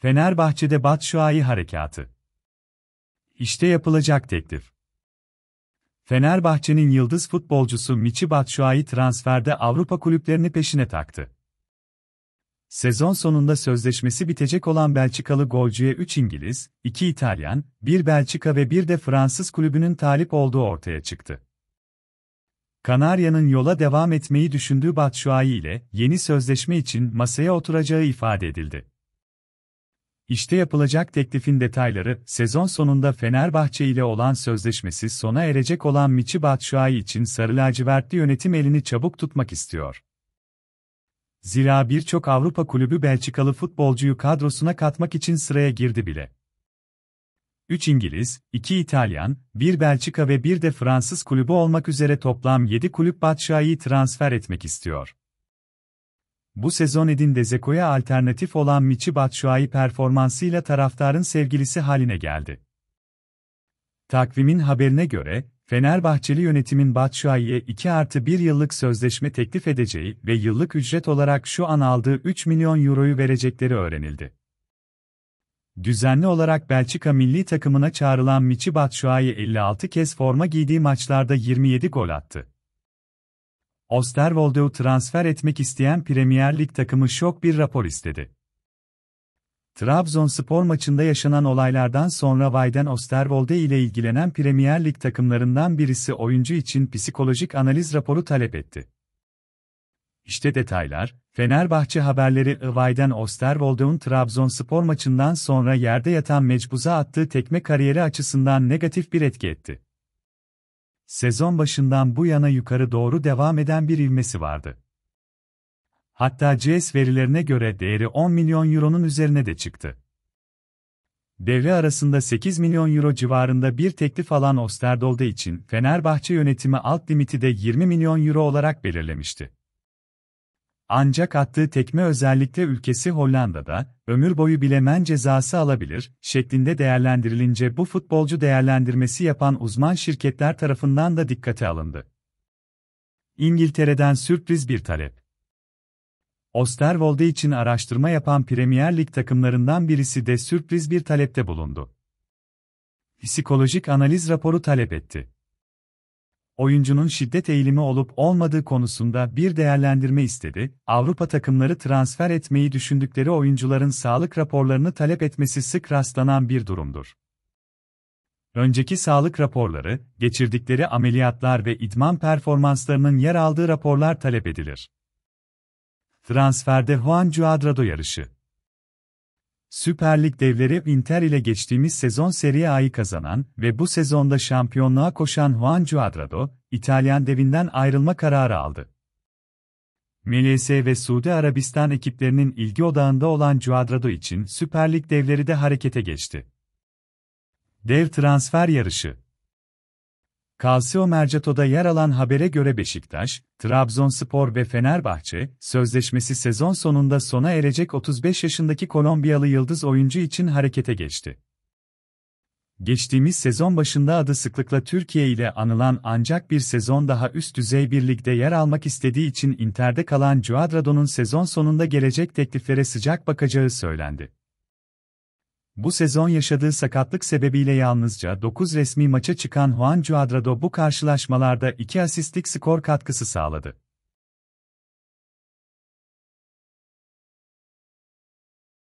Fenerbahçe'de Batshuayi harekatı. İşte yapılacak teklif. Fenerbahçe'nin yıldız futbolcusu Michi Batshuayi transferde Avrupa kulüplerini peşine taktı. Sezon sonunda sözleşmesi bitecek olan Belçikalı golcüye 3 İngiliz, 2 İtalyan, 1 Belçika ve 1 de Fransız kulübünün talip olduğu ortaya çıktı. Kanarya'nın yola devam etmeyi düşündüğü Batshuayi ile yeni sözleşme için masaya oturacağı ifade edildi. İşte yapılacak teklifin detayları, sezon sonunda Fenerbahçe ile olan sözleşmesi sona erecek olan Michi Batshuayi için sarı lacivertli yönetim elini çabuk tutmak istiyor. Zira birçok Avrupa kulübü Belçikalı futbolcuyu kadrosuna katmak için sıraya girdi bile. 3 İngiliz, 2 İtalyan, 1 Belçika ve 1 de Fransız kulübü olmak üzere toplam 7 kulüp Batshuayi'yi transfer etmek istiyor bu sezon Edin Dezeko'ya alternatif olan Michi Batshuayi performansıyla taraftarın sevgilisi haline geldi. Takvimin haberine göre, Fenerbahçeli yönetimin Batshuayi'ye 2 artı 1 yıllık sözleşme teklif edeceği ve yıllık ücret olarak şu an aldığı 3 milyon euroyu verecekleri öğrenildi. Düzenli olarak Belçika milli takımına çağrılan Michi Batshuayi 56 kez forma giydiği maçlarda 27 gol attı. Osterwold'u transfer etmek isteyen Premier Lig takımı şok bir rapor istedi. Trabzonspor maçında yaşanan olaylardan sonra Vayden Osterwolde ile ilgilenen Premier Lig takımlarından birisi oyuncu için psikolojik analiz raporu talep etti. İşte detaylar, Fenerbahçe haberleri Vayden Osterwolde'un Trabzonspor maçından sonra yerde yatan mecbuza attığı tekme kariyeri açısından negatif bir etki etti. Sezon başından bu yana yukarı doğru devam eden bir ivmesi vardı. Hatta CS verilerine göre değeri 10 milyon euronun üzerine de çıktı. Devre arasında 8 milyon euro civarında bir teklif alan Osterdolde için Fenerbahçe yönetimi alt limiti de 20 milyon euro olarak belirlemişti. Ancak attığı tekme özellikle ülkesi Hollanda'da, ömür boyu bilemen cezası alabilir, şeklinde değerlendirilince bu futbolcu değerlendirmesi yapan uzman şirketler tarafından da dikkate alındı. İngiltere'den sürpriz bir talep. Osterwold için araştırma yapan Premier Lig takımlarından birisi de sürpriz bir talepte bulundu. Psikolojik analiz raporu talep etti oyuncunun şiddet eğilimi olup olmadığı konusunda bir değerlendirme istedi, Avrupa takımları transfer etmeyi düşündükleri oyuncuların sağlık raporlarını talep etmesi sık rastlanan bir durumdur. Önceki sağlık raporları, geçirdikleri ameliyatlar ve idman performanslarının yer aldığı raporlar talep edilir. Transferde Juan Cuadrado yarışı Süper Lig devleri Inter ile geçtiğimiz sezon Serie A'yı kazanan ve bu sezonda şampiyonluğa koşan Juan Cuadrado, İtalyan devinden ayrılma kararı aldı. MLS ve Suudi Arabistan ekiplerinin ilgi odağında olan Cuadrado için Süper Lig devleri de harekete geçti. Dev transfer yarışı Calcio Mercato'da yer alan habere göre Beşiktaş, Trabzonspor ve Fenerbahçe, sözleşmesi sezon sonunda sona erecek 35 yaşındaki Kolombiyalı yıldız oyuncu için harekete geçti. Geçtiğimiz sezon başında adı sıklıkla Türkiye ile anılan ancak bir sezon daha üst düzey bir ligde yer almak istediği için Inter'de kalan Cuadrado'nun sezon sonunda gelecek tekliflere sıcak bakacağı söylendi. Bu sezon yaşadığı sakatlık sebebiyle yalnızca 9 resmi maça çıkan Juan Cuadrado bu karşılaşmalarda 2 asistlik skor katkısı sağladı.